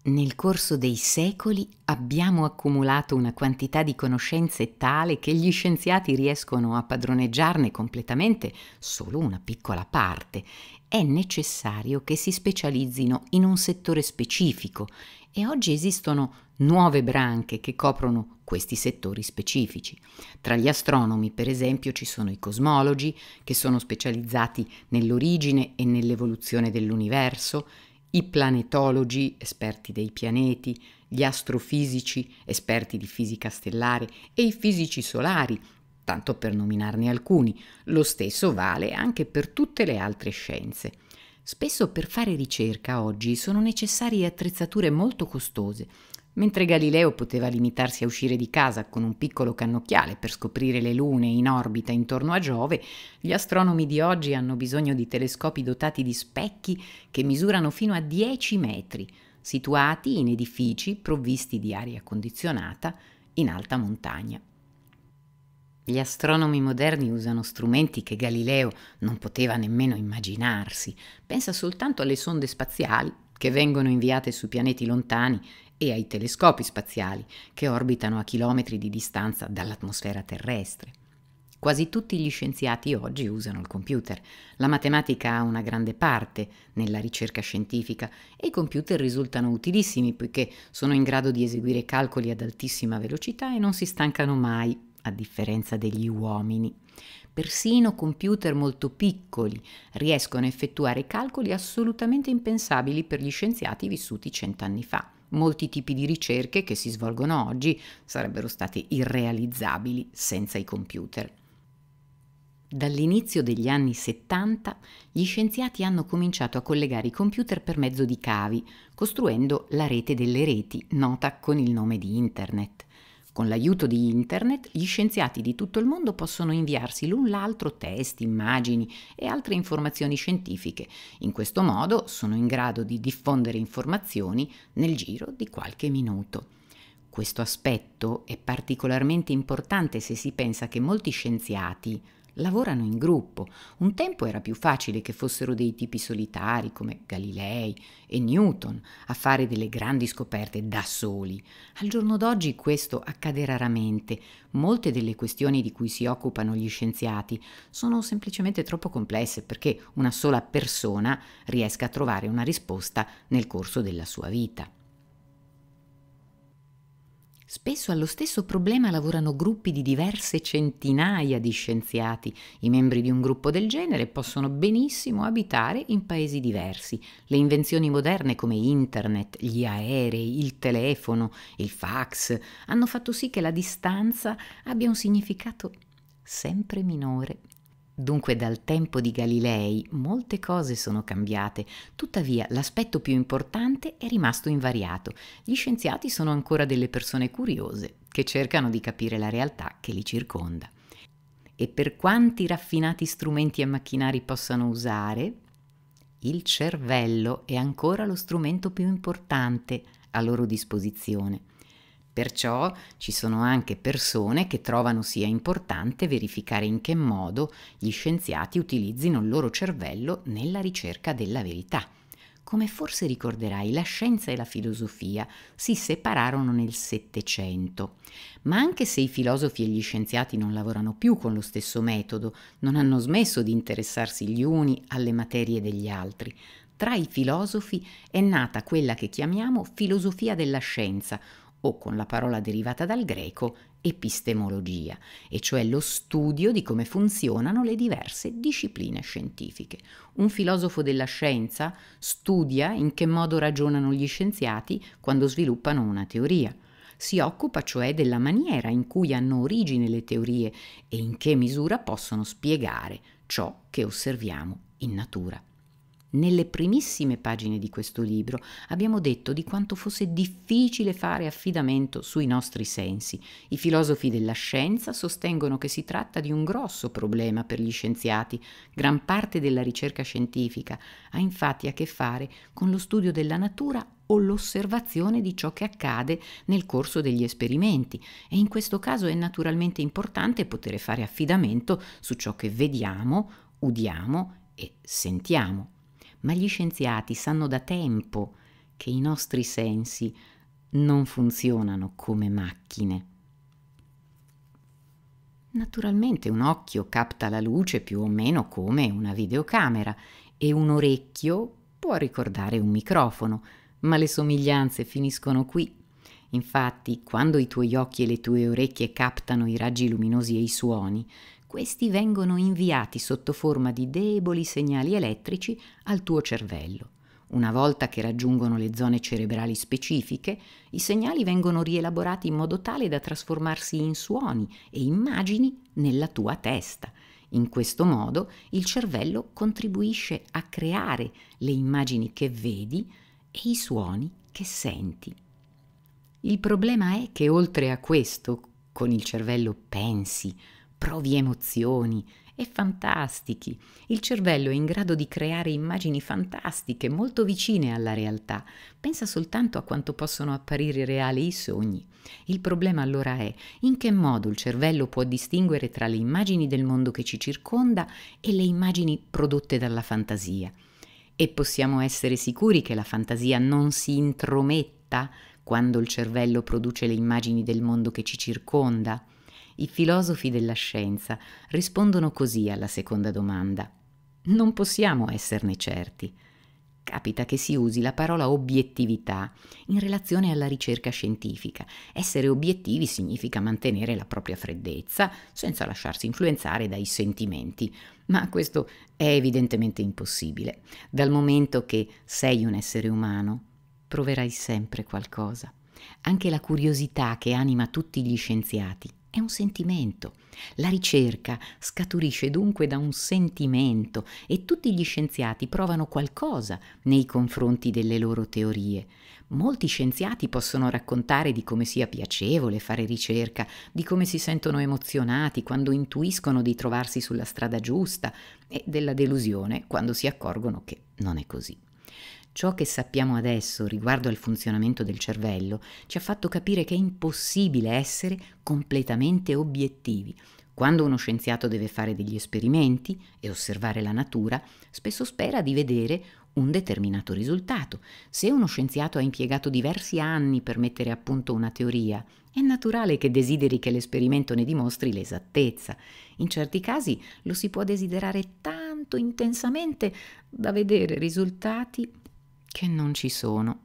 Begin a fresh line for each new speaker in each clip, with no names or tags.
Nel corso dei secoli abbiamo accumulato una quantità di conoscenze tale che gli scienziati riescono a padroneggiarne completamente solo una piccola parte. È necessario che si specializzino in un settore specifico e oggi esistono nuove branche che coprono questi settori specifici. Tra gli astronomi, per esempio, ci sono i cosmologi, che sono specializzati nell'origine e nell'evoluzione dell'universo, i planetologi, esperti dei pianeti, gli astrofisici, esperti di fisica stellare e i fisici solari, tanto per nominarne alcuni. Lo stesso vale anche per tutte le altre scienze. Spesso per fare ricerca oggi sono necessarie attrezzature molto costose Mentre Galileo poteva limitarsi a uscire di casa con un piccolo cannocchiale per scoprire le lune in orbita intorno a Giove, gli astronomi di oggi hanno bisogno di telescopi dotati di specchi che misurano fino a 10 metri, situati in edifici provvisti di aria condizionata in alta montagna. Gli astronomi moderni usano strumenti che Galileo non poteva nemmeno immaginarsi. Pensa soltanto alle sonde spaziali che vengono inviate su pianeti lontani e ai telescopi spaziali che orbitano a chilometri di distanza dall'atmosfera terrestre. Quasi tutti gli scienziati oggi usano il computer. La matematica ha una grande parte nella ricerca scientifica e i computer risultano utilissimi poiché sono in grado di eseguire calcoli ad altissima velocità e non si stancano mai, a differenza degli uomini. Persino computer molto piccoli riescono a effettuare calcoli assolutamente impensabili per gli scienziati vissuti cent'anni fa. Molti tipi di ricerche che si svolgono oggi sarebbero state irrealizzabili senza i computer. Dall'inizio degli anni 70 gli scienziati hanno cominciato a collegare i computer per mezzo di cavi, costruendo la rete delle reti, nota con il nome di Internet. Con l'aiuto di Internet, gli scienziati di tutto il mondo possono inviarsi l'un l'altro testi, immagini e altre informazioni scientifiche. In questo modo sono in grado di diffondere informazioni nel giro di qualche minuto. Questo aspetto è particolarmente importante se si pensa che molti scienziati lavorano in gruppo. Un tempo era più facile che fossero dei tipi solitari come Galilei e Newton a fare delle grandi scoperte da soli. Al giorno d'oggi questo accade raramente. Molte delle questioni di cui si occupano gli scienziati sono semplicemente troppo complesse perché una sola persona riesca a trovare una risposta nel corso della sua vita. Spesso allo stesso problema lavorano gruppi di diverse centinaia di scienziati. I membri di un gruppo del genere possono benissimo abitare in paesi diversi. Le invenzioni moderne come internet, gli aerei, il telefono, il fax hanno fatto sì che la distanza abbia un significato sempre minore Dunque dal tempo di Galilei molte cose sono cambiate, tuttavia l'aspetto più importante è rimasto invariato. Gli scienziati sono ancora delle persone curiose che cercano di capire la realtà che li circonda. E per quanti raffinati strumenti e macchinari possano usare, il cervello è ancora lo strumento più importante a loro disposizione. Perciò ci sono anche persone che trovano sia importante verificare in che modo gli scienziati utilizzino il loro cervello nella ricerca della verità. Come forse ricorderai, la scienza e la filosofia si separarono nel Settecento. Ma anche se i filosofi e gli scienziati non lavorano più con lo stesso metodo, non hanno smesso di interessarsi gli uni alle materie degli altri. Tra i filosofi è nata quella che chiamiamo filosofia della scienza, o con la parola derivata dal greco epistemologia, e cioè lo studio di come funzionano le diverse discipline scientifiche. Un filosofo della scienza studia in che modo ragionano gli scienziati quando sviluppano una teoria. Si occupa cioè della maniera in cui hanno origine le teorie e in che misura possono spiegare ciò che osserviamo in natura. Nelle primissime pagine di questo libro abbiamo detto di quanto fosse difficile fare affidamento sui nostri sensi. I filosofi della scienza sostengono che si tratta di un grosso problema per gli scienziati. Gran parte della ricerca scientifica ha infatti a che fare con lo studio della natura o l'osservazione di ciò che accade nel corso degli esperimenti e in questo caso è naturalmente importante poter fare affidamento su ciò che vediamo, udiamo e sentiamo ma gli scienziati sanno da tempo che i nostri sensi non funzionano come macchine. Naturalmente un occhio capta la luce più o meno come una videocamera e un orecchio può ricordare un microfono, ma le somiglianze finiscono qui. Infatti, quando i tuoi occhi e le tue orecchie captano i raggi luminosi e i suoni, questi vengono inviati sotto forma di deboli segnali elettrici al tuo cervello. Una volta che raggiungono le zone cerebrali specifiche, i segnali vengono rielaborati in modo tale da trasformarsi in suoni e immagini nella tua testa. In questo modo il cervello contribuisce a creare le immagini che vedi e i suoni che senti. Il problema è che oltre a questo, con il cervello pensi, provi emozioni, è fantastichi. Il cervello è in grado di creare immagini fantastiche, molto vicine alla realtà. Pensa soltanto a quanto possono apparire reali i sogni. Il problema allora è in che modo il cervello può distinguere tra le immagini del mondo che ci circonda e le immagini prodotte dalla fantasia. E possiamo essere sicuri che la fantasia non si intrometta quando il cervello produce le immagini del mondo che ci circonda? I filosofi della scienza rispondono così alla seconda domanda. Non possiamo esserne certi. Capita che si usi la parola obiettività in relazione alla ricerca scientifica. Essere obiettivi significa mantenere la propria freddezza senza lasciarsi influenzare dai sentimenti, ma questo è evidentemente impossibile, dal momento che sei un essere umano, proverai sempre qualcosa. Anche la curiosità che anima tutti gli scienziati è un sentimento. La ricerca scaturisce dunque da un sentimento e tutti gli scienziati provano qualcosa nei confronti delle loro teorie. Molti scienziati possono raccontare di come sia piacevole fare ricerca, di come si sentono emozionati quando intuiscono di trovarsi sulla strada giusta e della delusione quando si accorgono che non è così. Ciò che sappiamo adesso riguardo al funzionamento del cervello ci ha fatto capire che è impossibile essere completamente obiettivi. Quando uno scienziato deve fare degli esperimenti e osservare la natura, spesso spera di vedere un determinato risultato. Se uno scienziato ha impiegato diversi anni per mettere a punto una teoria, è naturale che desideri che l'esperimento ne dimostri l'esattezza. In certi casi lo si può desiderare tanto intensamente da vedere risultati che non ci sono.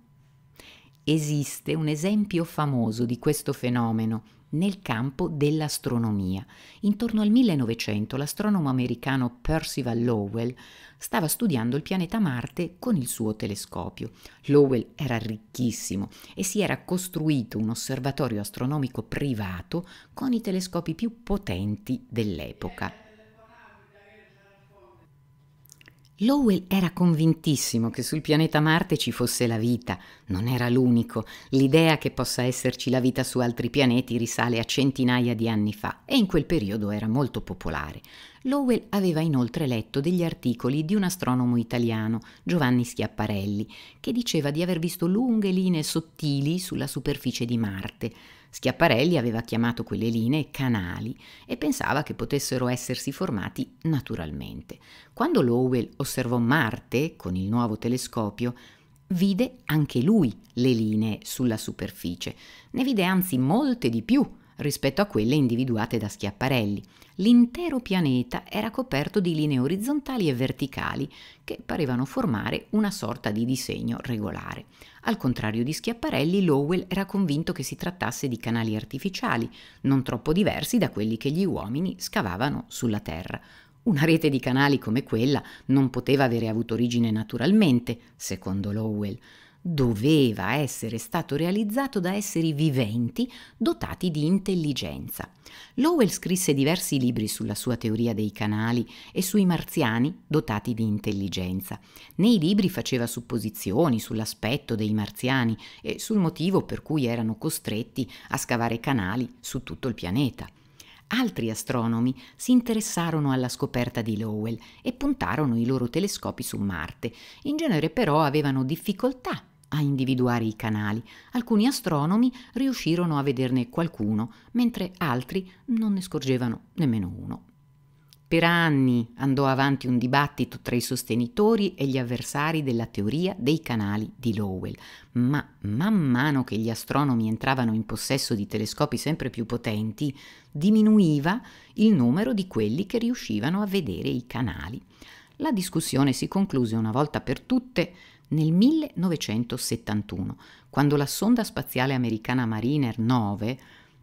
Esiste un esempio famoso di questo fenomeno nel campo dell'astronomia. Intorno al 1900 l'astronomo americano Percival Lowell stava studiando il pianeta Marte con il suo telescopio. Lowell era ricchissimo e si era costruito un osservatorio astronomico privato con i telescopi più potenti dell'epoca. Lowell era convintissimo che sul pianeta Marte ci fosse la vita, non era l'unico. L'idea che possa esserci la vita su altri pianeti risale a centinaia di anni fa e in quel periodo era molto popolare. Lowell aveva inoltre letto degli articoli di un astronomo italiano, Giovanni Schiapparelli, che diceva di aver visto lunghe linee sottili sulla superficie di Marte. Schiaparelli aveva chiamato quelle linee canali e pensava che potessero essersi formati naturalmente. Quando Lowell osservò Marte con il nuovo telescopio, vide anche lui le linee sulla superficie, ne vide anzi molte di più rispetto a quelle individuate da Schiaparelli. L'intero pianeta era coperto di linee orizzontali e verticali che parevano formare una sorta di disegno regolare. Al contrario di Schiaparelli, Lowell era convinto che si trattasse di canali artificiali, non troppo diversi da quelli che gli uomini scavavano sulla Terra. Una rete di canali come quella non poteva avere avuto origine naturalmente, secondo Lowell doveva essere stato realizzato da esseri viventi dotati di intelligenza. Lowell scrisse diversi libri sulla sua teoria dei canali e sui marziani dotati di intelligenza. Nei libri faceva supposizioni sull'aspetto dei marziani e sul motivo per cui erano costretti a scavare canali su tutto il pianeta altri astronomi si interessarono alla scoperta di Lowell e puntarono i loro telescopi su Marte. In genere però avevano difficoltà a individuare i canali. Alcuni astronomi riuscirono a vederne qualcuno, mentre altri non ne scorgevano nemmeno uno. Per anni andò avanti un dibattito tra i sostenitori e gli avversari della teoria dei canali di Lowell, ma man mano che gli astronomi entravano in possesso di telescopi sempre più potenti, diminuiva il numero di quelli che riuscivano a vedere i canali. La discussione si concluse una volta per tutte nel 1971, quando la sonda spaziale americana Mariner 9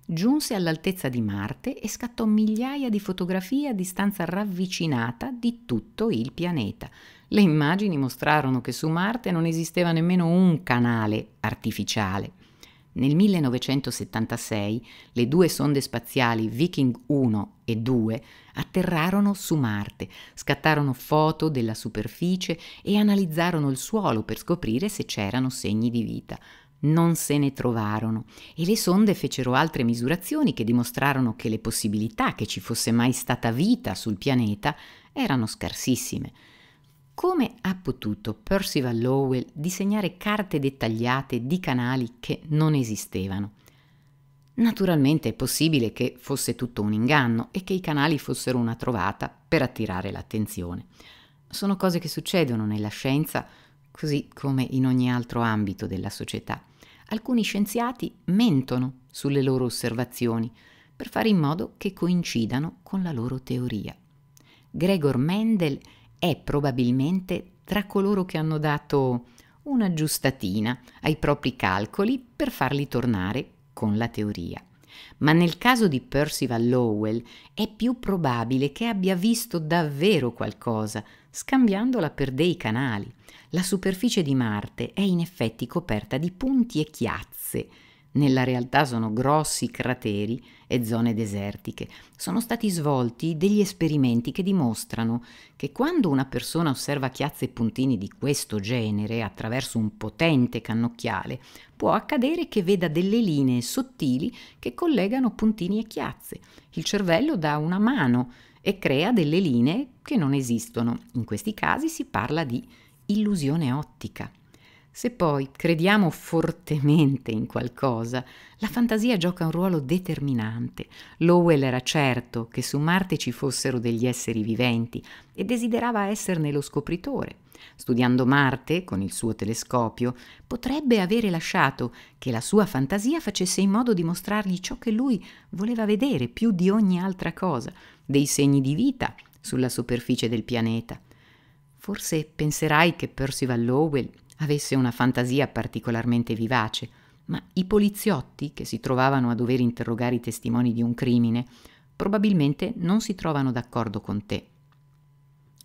giunse all'altezza di Marte e scattò migliaia di fotografie a distanza ravvicinata di tutto il pianeta. Le immagini mostrarono che su Marte non esisteva nemmeno un canale artificiale. Nel 1976 le due sonde spaziali Viking 1 e 2 atterrarono su Marte, scattarono foto della superficie e analizzarono il suolo per scoprire se c'erano segni di vita. Non se ne trovarono e le sonde fecero altre misurazioni che dimostrarono che le possibilità che ci fosse mai stata vita sul pianeta erano scarsissime. Come ha potuto Percival Lowell disegnare carte dettagliate di canali che non esistevano? Naturalmente è possibile che fosse tutto un inganno e che i canali fossero una trovata per attirare l'attenzione. Sono cose che succedono nella scienza, così come in ogni altro ambito della società. Alcuni scienziati mentono sulle loro osservazioni per fare in modo che coincidano con la loro teoria. Gregor Mendel è probabilmente tra coloro che hanno dato una giustatina ai propri calcoli per farli tornare con la teoria. Ma nel caso di Percival Lowell è più probabile che abbia visto davvero qualcosa, scambiandola per dei canali. La superficie di Marte è in effetti coperta di punti e chiazze, nella realtà sono grossi crateri e zone desertiche. Sono stati svolti degli esperimenti che dimostrano che quando una persona osserva chiazze e puntini di questo genere attraverso un potente cannocchiale, può accadere che veda delle linee sottili che collegano puntini e chiazze. Il cervello dà una mano e crea delle linee che non esistono. In questi casi si parla di illusione ottica. Se poi crediamo fortemente in qualcosa, la fantasia gioca un ruolo determinante. Lowell era certo che su Marte ci fossero degli esseri viventi e desiderava esserne lo scopritore. Studiando Marte con il suo telescopio, potrebbe avere lasciato che la sua fantasia facesse in modo di mostrargli ciò che lui voleva vedere più di ogni altra cosa, dei segni di vita sulla superficie del pianeta. Forse penserai che Percival Lowell avesse una fantasia particolarmente vivace, ma i poliziotti che si trovavano a dover interrogare i testimoni di un crimine probabilmente non si trovano d'accordo con te.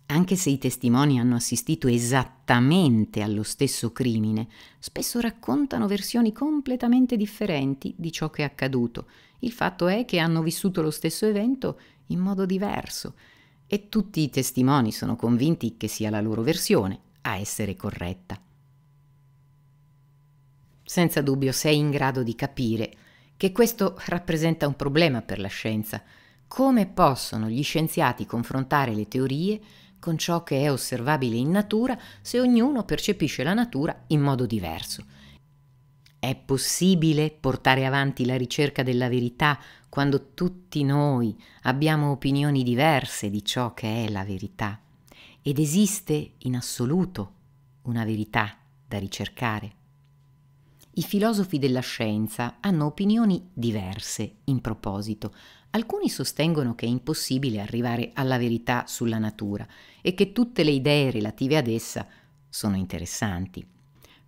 Anche se i testimoni hanno assistito esattamente allo stesso crimine, spesso raccontano versioni completamente differenti di ciò che è accaduto. Il fatto è che hanno vissuto lo stesso evento in modo diverso e tutti i testimoni sono convinti che sia la loro versione a essere corretta. Senza dubbio sei in grado di capire che questo rappresenta un problema per la scienza. Come possono gli scienziati confrontare le teorie con ciò che è osservabile in natura se ognuno percepisce la natura in modo diverso? È possibile portare avanti la ricerca della verità quando tutti noi abbiamo opinioni diverse di ciò che è la verità? Ed esiste in assoluto una verità da ricercare? I filosofi della scienza hanno opinioni diverse in proposito. Alcuni sostengono che è impossibile arrivare alla verità sulla natura e che tutte le idee relative ad essa sono interessanti.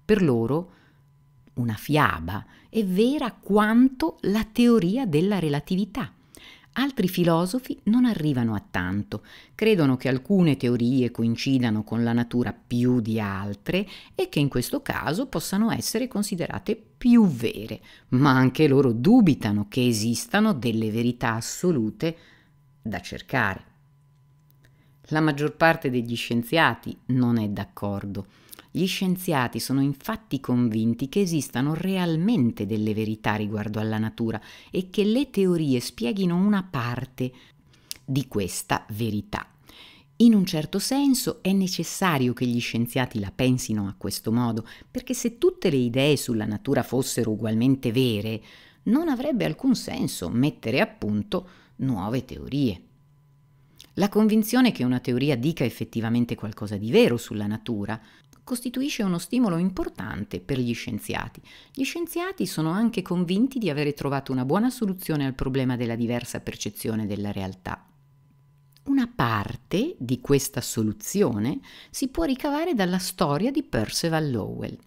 Per loro una fiaba è vera quanto la teoria della relatività Altri filosofi non arrivano a tanto, credono che alcune teorie coincidano con la natura più di altre e che in questo caso possano essere considerate più vere, ma anche loro dubitano che esistano delle verità assolute da cercare. La maggior parte degli scienziati non è d'accordo gli scienziati sono infatti convinti che esistano realmente delle verità riguardo alla natura e che le teorie spieghino una parte di questa verità. In un certo senso è necessario che gli scienziati la pensino a questo modo, perché se tutte le idee sulla natura fossero ugualmente vere, non avrebbe alcun senso mettere a punto nuove teorie. La convinzione che una teoria dica effettivamente qualcosa di vero sulla natura costituisce uno stimolo importante per gli scienziati. Gli scienziati sono anche convinti di avere trovato una buona soluzione al problema della diversa percezione della realtà. Una parte di questa soluzione si può ricavare dalla storia di Percival Lowell.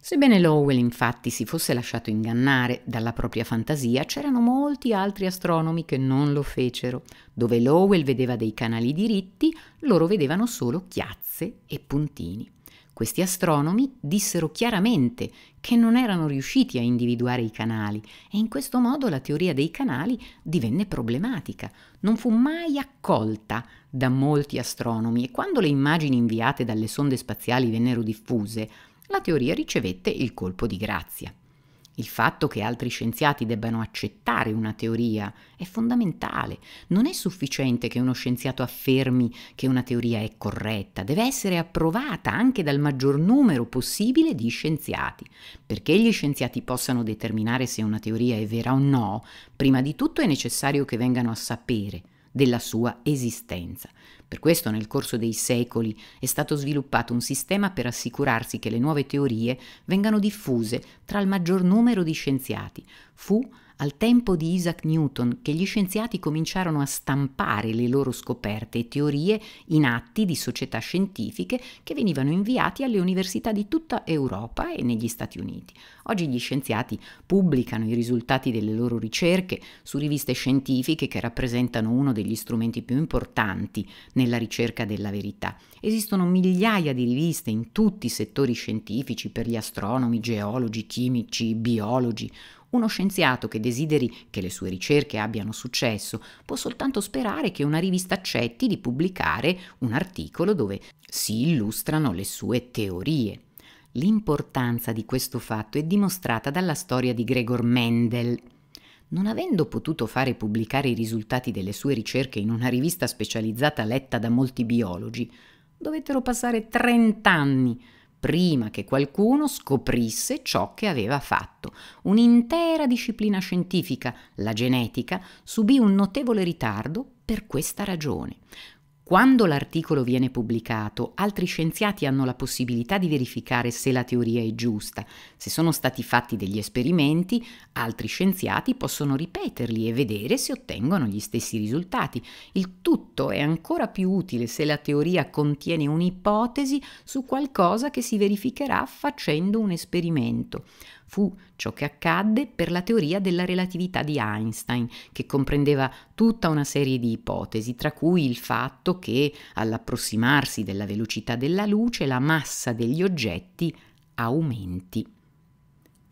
Sebbene Lowell infatti si fosse lasciato ingannare dalla propria fantasia, c'erano molti altri astronomi che non lo fecero. Dove Lowell vedeva dei canali diritti, loro vedevano solo chiazze e puntini. Questi astronomi dissero chiaramente che non erano riusciti a individuare i canali e in questo modo la teoria dei canali divenne problematica, non fu mai accolta da molti astronomi e quando le immagini inviate dalle sonde spaziali vennero diffuse, la teoria ricevette il colpo di grazia. Il fatto che altri scienziati debbano accettare una teoria è fondamentale. Non è sufficiente che uno scienziato affermi che una teoria è corretta, deve essere approvata anche dal maggior numero possibile di scienziati. Perché gli scienziati possano determinare se una teoria è vera o no, prima di tutto è necessario che vengano a sapere della sua esistenza. Per questo nel corso dei secoli è stato sviluppato un sistema per assicurarsi che le nuove teorie vengano diffuse tra il maggior numero di scienziati. Fu al tempo di Isaac Newton che gli scienziati cominciarono a stampare le loro scoperte e teorie in atti di società scientifiche che venivano inviati alle università di tutta Europa e negli Stati Uniti. Oggi gli scienziati pubblicano i risultati delle loro ricerche su riviste scientifiche che rappresentano uno degli strumenti più importanti nella ricerca della verità. Esistono migliaia di riviste in tutti i settori scientifici per gli astronomi, geologi, chimici, biologi, uno scienziato che desideri che le sue ricerche abbiano successo può soltanto sperare che una rivista accetti di pubblicare un articolo dove si illustrano le sue teorie. L'importanza di questo fatto è dimostrata dalla storia di Gregor Mendel. Non avendo potuto fare pubblicare i risultati delle sue ricerche in una rivista specializzata letta da molti biologi, dovettero passare 30 anni prima che qualcuno scoprisse ciò che aveva fatto. Un'intera disciplina scientifica, la genetica, subì un notevole ritardo per questa ragione. Quando l'articolo viene pubblicato, altri scienziati hanno la possibilità di verificare se la teoria è giusta. Se sono stati fatti degli esperimenti, altri scienziati possono ripeterli e vedere se ottengono gli stessi risultati. Il tutto è ancora più utile se la teoria contiene un'ipotesi su qualcosa che si verificherà facendo un esperimento. Fu ciò che accadde per la teoria della relatività di Einstein, che comprendeva tutta una serie di ipotesi, tra cui il fatto che all'approssimarsi della velocità della luce la massa degli oggetti aumenti.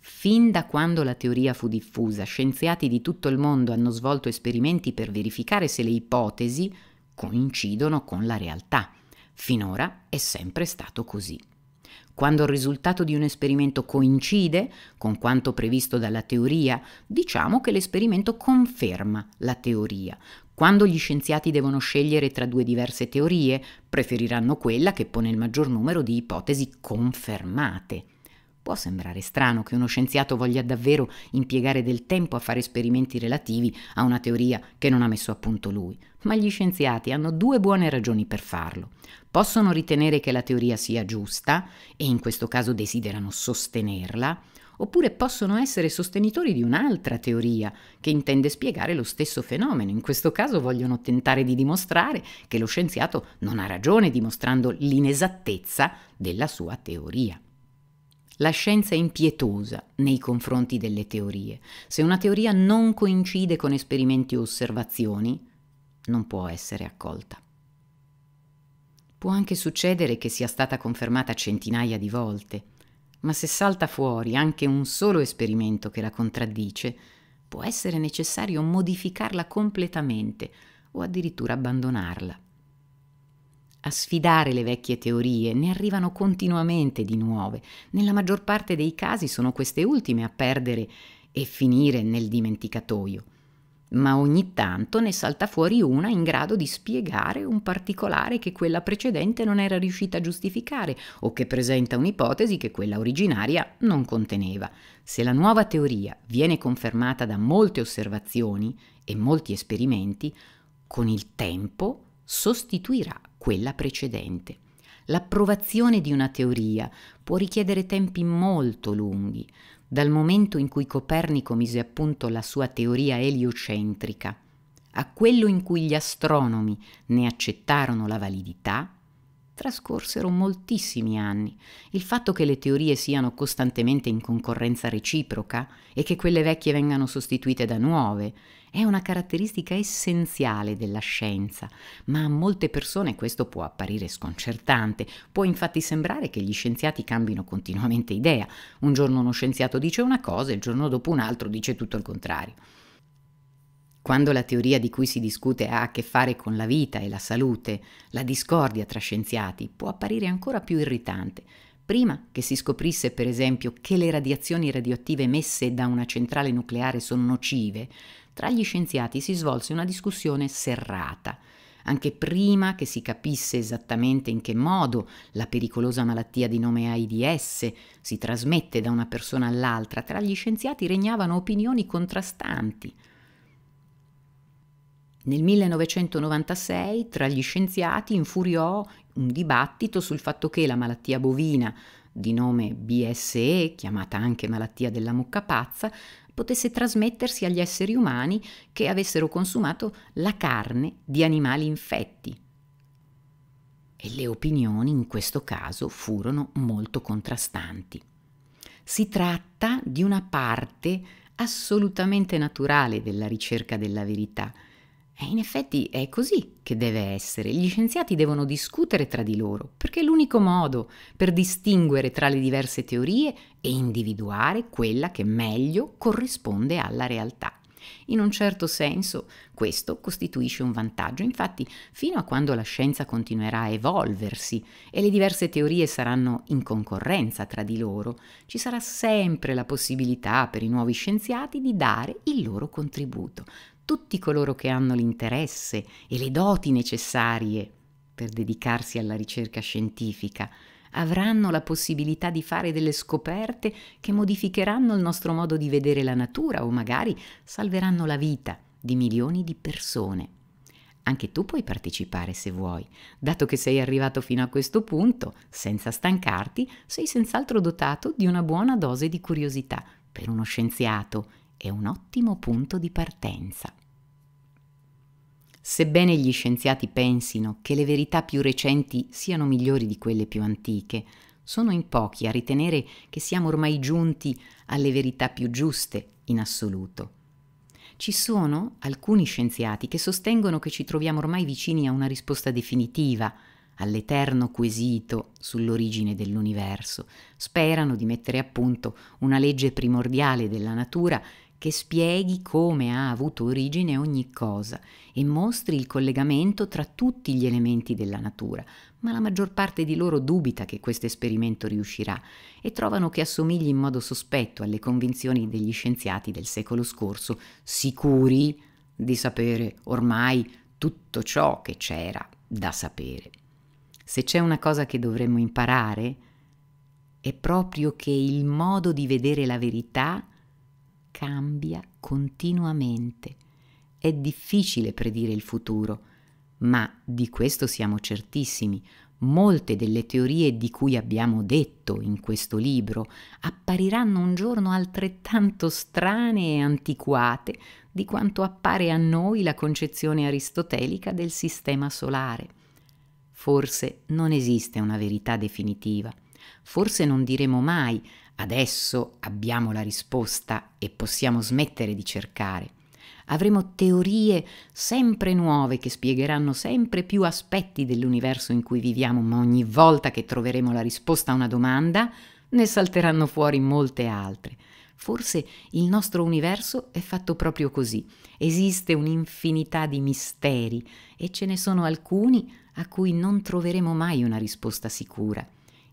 Fin da quando la teoria fu diffusa, scienziati di tutto il mondo hanno svolto esperimenti per verificare se le ipotesi coincidono con la realtà. Finora è sempre stato così. Quando il risultato di un esperimento coincide con quanto previsto dalla teoria, diciamo che l'esperimento conferma la teoria. Quando gli scienziati devono scegliere tra due diverse teorie, preferiranno quella che pone il maggior numero di ipotesi confermate. Può sembrare strano che uno scienziato voglia davvero impiegare del tempo a fare esperimenti relativi a una teoria che non ha messo a punto lui, ma gli scienziati hanno due buone ragioni per farlo possono ritenere che la teoria sia giusta e in questo caso desiderano sostenerla, oppure possono essere sostenitori di un'altra teoria che intende spiegare lo stesso fenomeno. In questo caso vogliono tentare di dimostrare che lo scienziato non ha ragione dimostrando l'inesattezza della sua teoria. La scienza è impietosa nei confronti delle teorie. Se una teoria non coincide con esperimenti o osservazioni, non può essere accolta. Può anche succedere che sia stata confermata centinaia di volte, ma se salta fuori anche un solo esperimento che la contraddice, può essere necessario modificarla completamente o addirittura abbandonarla. A sfidare le vecchie teorie ne arrivano continuamente di nuove. Nella maggior parte dei casi sono queste ultime a perdere e finire nel dimenticatoio ma ogni tanto ne salta fuori una in grado di spiegare un particolare che quella precedente non era riuscita a giustificare o che presenta un'ipotesi che quella originaria non conteneva. Se la nuova teoria viene confermata da molte osservazioni e molti esperimenti, con il tempo sostituirà quella precedente. L'approvazione di una teoria può richiedere tempi molto lunghi, dal momento in cui Copernico mise a punto la sua teoria eliocentrica a quello in cui gli astronomi ne accettarono la validità, trascorsero moltissimi anni. Il fatto che le teorie siano costantemente in concorrenza reciproca e che quelle vecchie vengano sostituite da nuove è una caratteristica essenziale della scienza, ma a molte persone questo può apparire sconcertante. Può infatti sembrare che gli scienziati cambino continuamente idea. Un giorno uno scienziato dice una cosa e il giorno dopo un altro dice tutto il contrario. Quando la teoria di cui si discute ha a che fare con la vita e la salute, la discordia tra scienziati può apparire ancora più irritante. Prima che si scoprisse, per esempio, che le radiazioni radioattive emesse da una centrale nucleare sono nocive, tra gli scienziati si svolse una discussione serrata, anche prima che si capisse esattamente in che modo la pericolosa malattia di nome AIDS si trasmette da una persona all'altra, tra gli scienziati regnavano opinioni contrastanti. Nel 1996 tra gli scienziati infuriò un dibattito sul fatto che la malattia bovina, di nome BSE, chiamata anche malattia della mucca pazza, potesse trasmettersi agli esseri umani che avessero consumato la carne di animali infetti. E le opinioni in questo caso furono molto contrastanti. Si tratta di una parte assolutamente naturale della ricerca della verità, e eh, in effetti è così che deve essere. Gli scienziati devono discutere tra di loro, perché è l'unico modo per distinguere tra le diverse teorie e individuare quella che meglio corrisponde alla realtà. In un certo senso questo costituisce un vantaggio, infatti fino a quando la scienza continuerà a evolversi e le diverse teorie saranno in concorrenza tra di loro, ci sarà sempre la possibilità per i nuovi scienziati di dare il loro contributo, tutti coloro che hanno l'interesse e le doti necessarie per dedicarsi alla ricerca scientifica avranno la possibilità di fare delle scoperte che modificheranno il nostro modo di vedere la natura o magari salveranno la vita di milioni di persone. Anche tu puoi partecipare se vuoi. Dato che sei arrivato fino a questo punto, senza stancarti, sei senz'altro dotato di una buona dose di curiosità per uno scienziato è un ottimo punto di partenza. Sebbene gli scienziati pensino che le verità più recenti siano migliori di quelle più antiche, sono in pochi a ritenere che siamo ormai giunti alle verità più giuste in assoluto. Ci sono alcuni scienziati che sostengono che ci troviamo ormai vicini a una risposta definitiva all'eterno quesito sull'origine dell'universo. Sperano di mettere a punto una legge primordiale della natura che spieghi come ha avuto origine ogni cosa e mostri il collegamento tra tutti gli elementi della natura, ma la maggior parte di loro dubita che questo esperimento riuscirà e trovano che assomigli in modo sospetto alle convinzioni degli scienziati del secolo scorso, sicuri di sapere ormai tutto ciò che c'era da sapere. Se c'è una cosa che dovremmo imparare, è proprio che il modo di vedere la verità cambia continuamente. È difficile predire il futuro, ma di questo siamo certissimi. Molte delle teorie di cui abbiamo detto in questo libro appariranno un giorno altrettanto strane e antiquate di quanto appare a noi la concezione aristotelica del sistema solare. Forse non esiste una verità definitiva. Forse non diremo mai Adesso abbiamo la risposta e possiamo smettere di cercare. Avremo teorie sempre nuove che spiegheranno sempre più aspetti dell'universo in cui viviamo, ma ogni volta che troveremo la risposta a una domanda, ne salteranno fuori molte altre. Forse il nostro universo è fatto proprio così. Esiste un'infinità di misteri e ce ne sono alcuni a cui non troveremo mai una risposta sicura.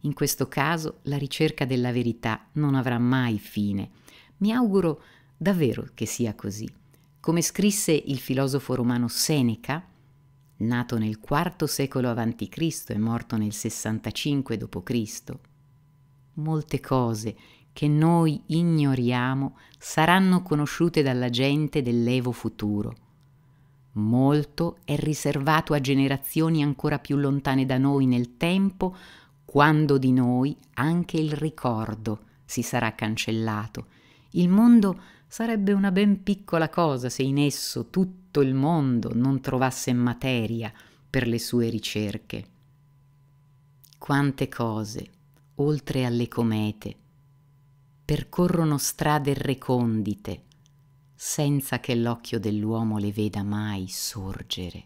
In questo caso la ricerca della verità non avrà mai fine. Mi auguro davvero che sia così. Come scrisse il filosofo romano Seneca, nato nel IV secolo a.C. e morto nel 65 d.C., molte cose che noi ignoriamo saranno conosciute dalla gente dell'evo futuro. Molto è riservato a generazioni ancora più lontane da noi nel tempo quando di noi anche il ricordo si sarà cancellato. Il mondo sarebbe una ben piccola cosa se in esso tutto il mondo non trovasse materia per le sue ricerche. Quante cose, oltre alle comete, percorrono strade recondite senza che l'occhio dell'uomo le veda mai sorgere.